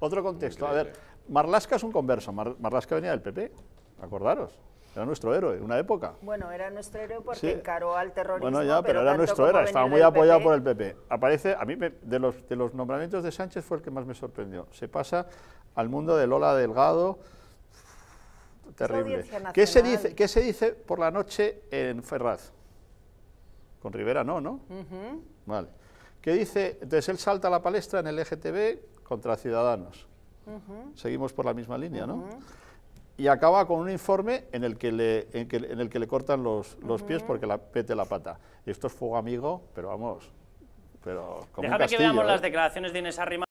Otro contexto. A ver, Marlaska es un converso. Marlasca venía del PP, acordaros. Era nuestro héroe, una época. Bueno, era nuestro héroe porque encaró al terrorismo. Bueno, ya, pero, era nuestro héroe, estaba muy apoyado por el PP. Aparece, a mí, de, los, de los nombramientos de Sánchez fue el que más me sorprendió. Se pasa al mundo de Lola Delgado, terrible. ¿Qué se, dice, ¿Qué se dice por la noche en Ferraz? Con Rivera no, ¿no? Vale. ¿Qué dice? Entonces él salta a la palestra en el LGTB e contra Ciudadanos. Seguimos por la misma línea, ¿no? Y acaba con un informe en el que le, en el que le cortan los, pies porque la pete la pata. esto es fuego amigo, pero vamos, pero como que veamos ¿eh? las declaraciones de Inés Arrima.